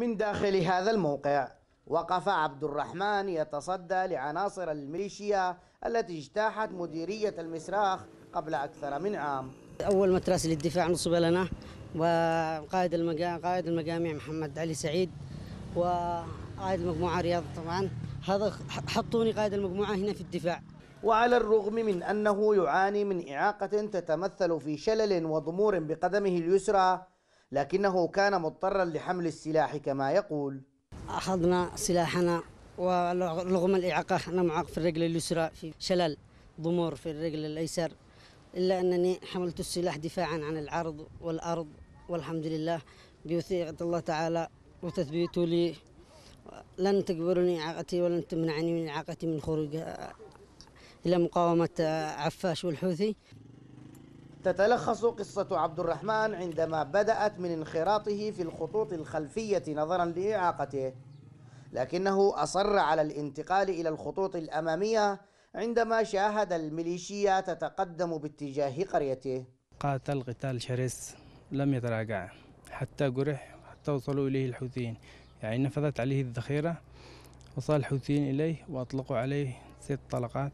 من داخل هذا الموقع وقف عبد الرحمن يتصدى لعناصر الميليشيا التي اجتاحت مديرية المسراخ قبل أكثر من عام أول متراس للدفاع نصب لنا وقائد قائد المجاميع محمد علي سعيد وقائد المجموعة رياض طبعا هذا حطوني قائد المجموعة هنا في الدفاع وعلى الرغم من أنه يعاني من إعاقة تتمثل في شلل وضمور بقدمه اليسرى لكنه كان مضطرا لحمل السلاح كما يقول أخذنا سلاحنا ورغم الإعاقة أنا معاق في الرجل اليسرى في شلل ضمور في الرجل الأيسر إلا أنني حملت السلاح دفاعا عن العرض والأرض والحمد لله بوثيقة الله تعالى وتثبيت لي لن تجبرني إعاقتي ولن تمنعني من إعاقتي من خروج إلى مقاومة عفاش والحوثي تتلخص قصة عبد الرحمن عندما بدأت من انخراطه في الخطوط الخلفية نظرا لإعاقته لكنه أصر على الانتقال إلى الخطوط الأمامية عندما شاهد الميليشيا تتقدم باتجاه قريته قاتل قتال شرس لم يتراجع حتى جرح حتى وصلوا إليه الحوثيين يعني نفذت عليه الذخيرة وصل الحوثيين إليه وأطلقوا عليه ست طلقات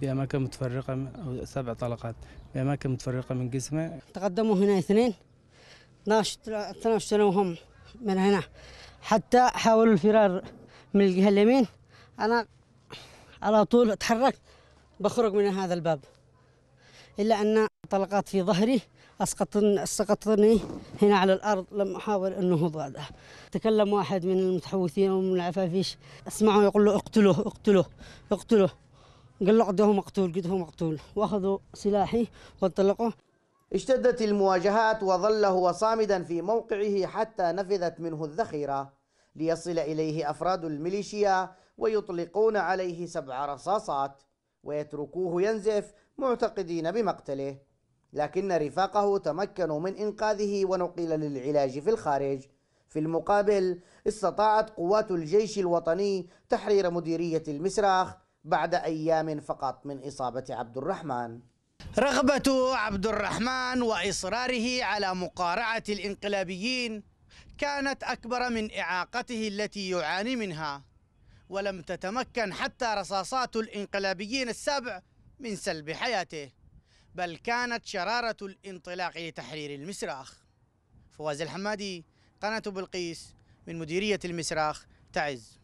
بأماكن متفرقة أو سبع طلقات بأماكن متفرقة من جسمه تقدموا هنا اثنين 12 12 وهم من هنا حتى حاولوا الفرار من الجهة اليمين أنا على طول أتحرك بخرج من هذا الباب إلا أن طلقات في ظهري أسقطني أسقطني هنا على الأرض لم أحاول النهوض بعدها تكلم واحد من المتحوثين ومن العفافيش أسمعه يقول له اقتله اقتله اقتله قال له مقتول قده مقتول واخذوا سلاحي وانطلقوا اشتدت المواجهات وظل هو صامدا في موقعه حتى نفذت منه الذخيرة ليصل إليه أفراد الميليشيا ويطلقون عليه سبع رصاصات ويتركوه ينزف معتقدين بمقتله لكن رفاقه تمكنوا من إنقاذه ونقل للعلاج في الخارج في المقابل استطاعت قوات الجيش الوطني تحرير مديرية المسراخ بعد أيام فقط من إصابة عبد الرحمن رغبة عبد الرحمن وإصراره على مقارعة الإنقلابيين كانت أكبر من إعاقته التي يعاني منها ولم تتمكن حتى رصاصات الإنقلابيين السبع من سلب حياته بل كانت شرارة الانطلاق لتحرير المسراخ فواز الحمادي قناة بلقيس من مديرية المسراخ تعز